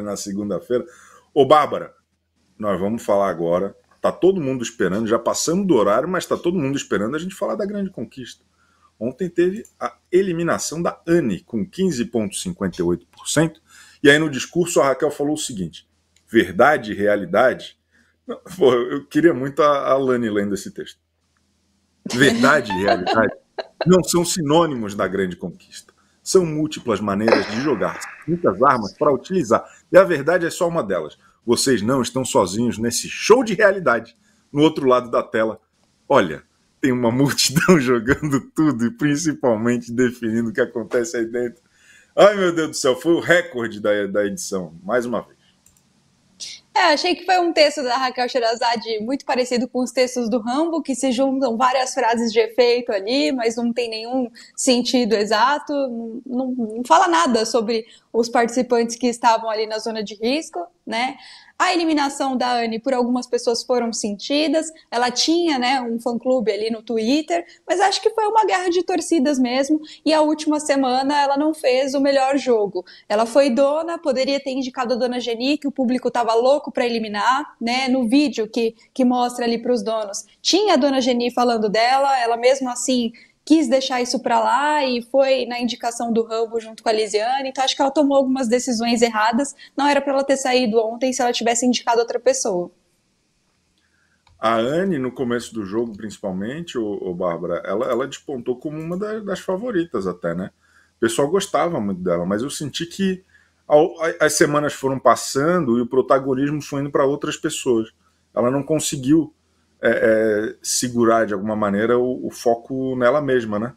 na segunda-feira. Ô, Bárbara, nós vamos falar agora. Tá todo mundo esperando, já passamos do horário, mas tá todo mundo esperando a gente falar da grande conquista. Ontem teve a eliminação da ANE com 15,58%. E aí no discurso a Raquel falou o seguinte: verdade e realidade. Pô, eu queria muito a, a Lani lendo esse texto. Verdade e realidade não são sinônimos da grande conquista. São múltiplas maneiras de jogar, muitas armas para utilizar, e a verdade é só uma delas. Vocês não estão sozinhos nesse show de realidade. No outro lado da tela, olha, tem uma multidão jogando tudo e principalmente definindo o que acontece aí dentro. Ai meu Deus do céu, foi o recorde da, da edição, mais uma vez. É, achei que foi um texto da Raquel Sherazade muito parecido com os textos do Rambo, que se juntam várias frases de efeito ali, mas não tem nenhum sentido exato, não, não fala nada sobre os participantes que estavam ali na zona de risco, né? A eliminação da Anne por algumas pessoas foram sentidas. Ela tinha, né, um fã-clube ali no Twitter, mas acho que foi uma guerra de torcidas mesmo. E a última semana ela não fez o melhor jogo. Ela foi dona, poderia ter indicado a dona Geni, que o público estava louco para eliminar, né? No vídeo que, que mostra ali para os donos, tinha a dona Geni falando dela. Ela mesmo assim quis deixar isso para lá e foi na indicação do Rambo junto com a Lisiane. Então acho que ela tomou algumas decisões erradas. Não era para ela ter saído ontem se ela tivesse indicado outra pessoa. A Anne, no começo do jogo, principalmente, o, o Bárbara, ela, ela despontou como uma das, das favoritas até, né? O pessoal gostava muito dela, mas eu senti que ao, as semanas foram passando e o protagonismo foi indo para outras pessoas. Ela não conseguiu é, é, segurar de alguma maneira o, o, foco nela mesma, né?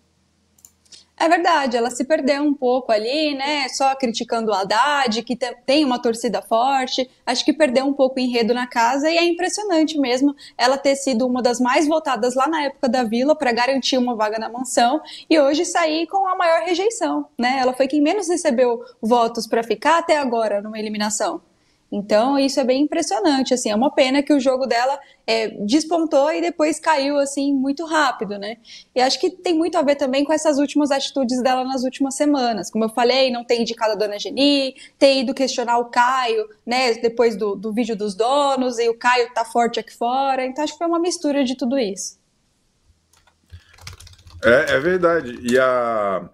É verdade, ela se perdeu um pouco ali, né? Só criticando o Haddad, que tem uma torcida forte. Acho que perdeu um pouco o enredo na casa e é impressionante mesmo ela ter sido uma das mais votadas lá na época da Vila para garantir uma vaga na mansão e hoje sair com a maior rejeição, né? Ela foi quem menos recebeu votos para ficar até agora numa eliminação. Então, isso é bem impressionante, assim, é uma pena que o jogo dela é, despontou e depois caiu, assim, muito rápido, né? E acho que tem muito a ver também com essas últimas atitudes dela nas últimas semanas. Como eu falei, não ter indicado a dona Geni, ter ido questionar o Caio, né, depois do, do vídeo dos donos, e o Caio tá forte aqui fora. Então, acho que foi uma mistura de tudo isso. É, é verdade. E a...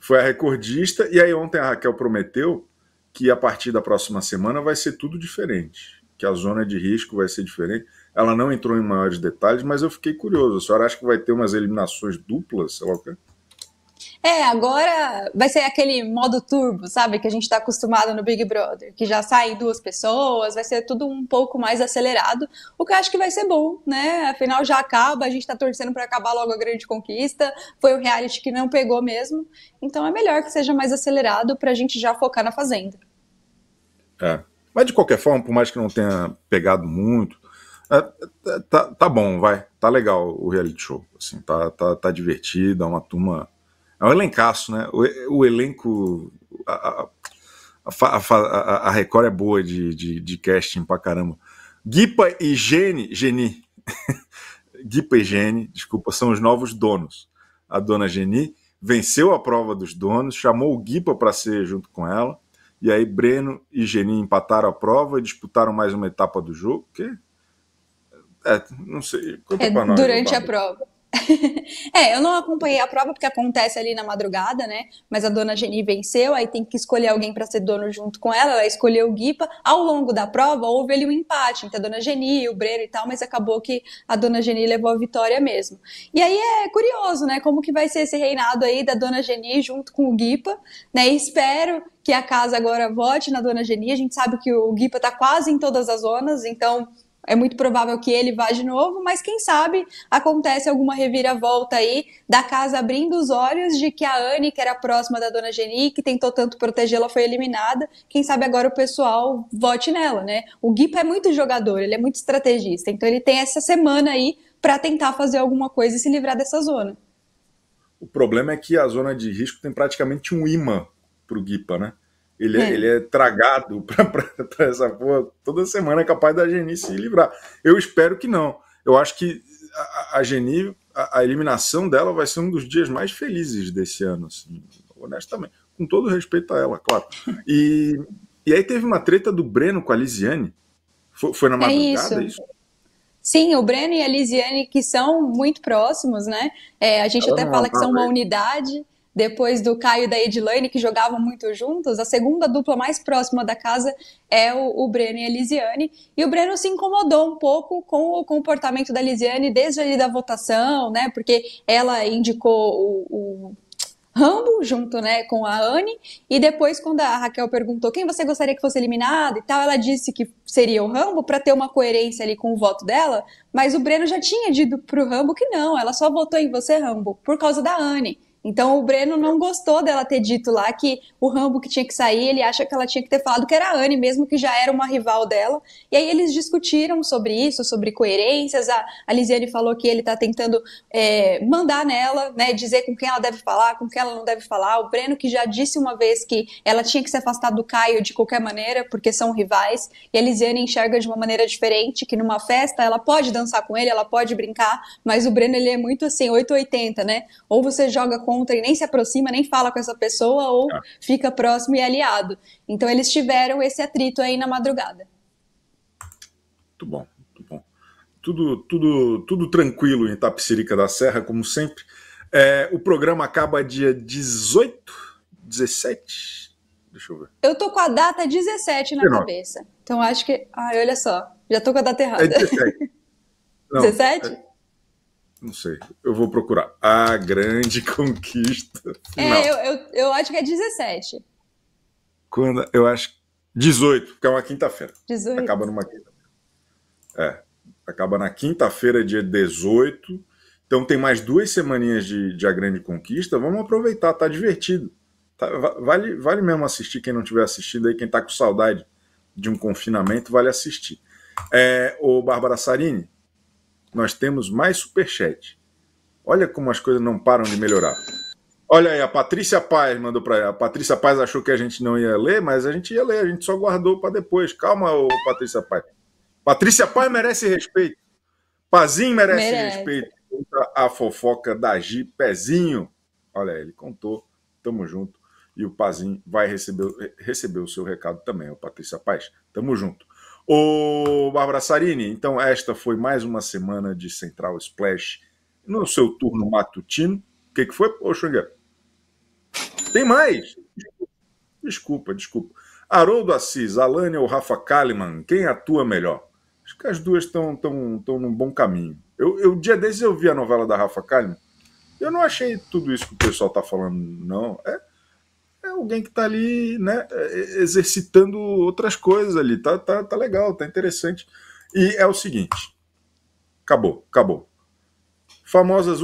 Foi a recordista, e aí ontem a Raquel prometeu que a partir da próxima semana vai ser tudo diferente, que a zona de risco vai ser diferente. Ela não entrou em maiores detalhes, mas eu fiquei curioso. A senhora acha que vai ter umas eliminações duplas? Sei lá o que? É, agora vai ser aquele modo turbo, sabe? Que a gente está acostumado no Big Brother, que já saem duas pessoas, vai ser tudo um pouco mais acelerado, o que eu acho que vai ser bom, né? Afinal, já acaba, a gente está torcendo para acabar logo a grande conquista, foi o reality que não pegou mesmo, então é melhor que seja mais acelerado para a gente já focar na Fazenda. É, mas de qualquer forma, por mais que não tenha pegado muito, é, é, tá, tá bom, vai, tá legal o reality show, assim, tá, tá, tá divertido, é uma turma é um elencaço, né? O, o elenco. A, a, a, a, Record é boa de, de, de casting pra caramba. Guipa e Gene, Geni. Guipa e Gene, desculpa, são os novos donos. A dona Geni venceu a prova dos donos, chamou o Guipa para ser junto com ela. E aí Breno e Geni empataram a prova e disputaram mais uma etapa do jogo, que é, não sei, conta é, nós, Durante a prova. é, eu não acompanhei a prova porque acontece ali na madrugada, né? Mas a dona Geni venceu, aí tem que escolher alguém para ser dono junto com ela. Ela escolheu o Guipa. Ao longo da prova houve ali um empate entre a dona Geni, o Breiro e tal, mas acabou que a dona Geni levou a vitória mesmo. E aí é curioso, né? Como que vai ser esse reinado aí da dona Geni junto com o Guipa, né? E espero que a casa agora vote na dona Geni. A gente sabe que o Guipa tá quase em todas as zonas, então é muito provável que ele vá de novo, mas quem sabe acontece alguma reviravolta aí da casa abrindo os olhos de que a Anne, que era próxima da dona Geni, que tentou tanto protegê-la, foi eliminada. Quem sabe agora o pessoal vote nela, né? O Guipa é muito jogador, ele é muito estrategista, então ele tem essa semana aí para tentar fazer alguma coisa e se livrar dessa zona. O problema é que a zona de risco tem praticamente um imã para o Guipa, né? Ele é, é. Ele é tragado para essa porra. Toda semana é capaz da Geni se livrar. Eu espero que não. Eu acho que a, a Geni, a, a, eliminação dela vai ser um dos dias mais felizes desse ano, assim, honestamente. Com todo respeito a ela, claro. E, e aí teve uma treta do Breno com a Lisiane. Foi, foi na é madrugada é isso? isso? Sim, o Breno e a Lisiane, que são muito próximos, né? É, a gente até fala que tá, são uma né? unidade depois do Caio e da Edilane, que jogavam muito juntos, a segunda dupla mais próxima da casa é o, o, Breno e a Lisiane. E o Breno se incomodou um pouco com o comportamento da Lisiane desde ali da votação, né? Porque ela indicou o, o Rambo junto, né, com a Anne, e depois quando a Raquel perguntou quem você gostaria que fosse eliminado e tal, ela disse que seria o Rambo para ter uma coerência ali com o voto dela, mas o Breno já tinha dito pro Rambo que não, ela só votou em você, Rambo, por causa da Anne. Então o Breno não gostou dela ter dito lá que o Rambo que tinha que sair, ele acha que ela tinha que ter falado que era a Anne, mesmo que já era uma rival dela. E aí eles discutiram sobre isso, sobre coerências. A, a Lisiane falou que ele tá tentando é, mandar nela, né? Dizer com quem ela deve falar, com quem ela não deve falar. O Breno que já disse uma vez que ela tinha que se afastar do Caio de qualquer maneira, porque são rivais. E a Lisiane enxerga de uma maneira diferente, que numa festa ela pode dançar com ele, ela pode brincar, mas o Breno ele é muito assim, 880, né? Ou você joga com encontra e nem se aproxima, nem fala com essa pessoa ou ah. fica próximo e aliado. Então eles tiveram esse atrito aí na madrugada. Muito bom, muito bom. Tudo, tudo, tudo tranquilo em Tapicerica da Serra, como sempre. É, o programa acaba dia 18, 17? Deixa eu ver. Eu tô com a data 17 na 19. cabeça. Então acho que. Ai, olha só. Já tô com a data errada. É 17. Não, 17? É... Não sei, eu vou procurar. A grande conquista. É, eu, eu, eu acho que é 17. Quando, eu acho 18, porque é uma quinta-feira. 18. Acaba numa quinta. É, acaba na quinta-feira, dia 18. Então tem mais duas semaninhas de, de A Grande Conquista. Vamos aproveitar, tá divertido. Tá, vale, vale mesmo assistir quem não tiver assistido aí, quem tá com saudade de um confinamento, vale assistir. É, ô Bárbara Sarini, nós temos mais superchat. Olha como as coisas não param de melhorar. Olha aí, a Patrícia Paz mandou para ela. A Patrícia Paz achou que a gente não ia ler, mas a gente ia ler, a gente só guardou para depois. Calma, ô, Patrícia Paz. Patrícia Paz merece respeito. Pazinho merece, merece. respeito. a fofoca da Gi Pezinho. Olha, aí, ele contou. Tamo junto. E o Pazinho vai receber, receber o seu recado também, ô Patrícia Paz. Tamo junto. Ô, Bárbara Sarini, então esta foi mais uma semana de Central Splash no seu turno matutino. O que, que foi, ô Xunga? Tem mais! Desculpa, desculpa. Haroldo Assis, Alânia ou Rafa Kalimann, quem atua melhor? Acho que as duas estão tão, tão num bom caminho. Eu, eu dia desses eu vi a novela da Rafa Kalimann. Eu não achei tudo isso que o pessoal está falando, não. É, é alguém que está ali, né, é, é, exercitando outras coisas ali. Tá, tá, tá legal, tá interessante. E é o seguinte: acabou, acabou. Famosas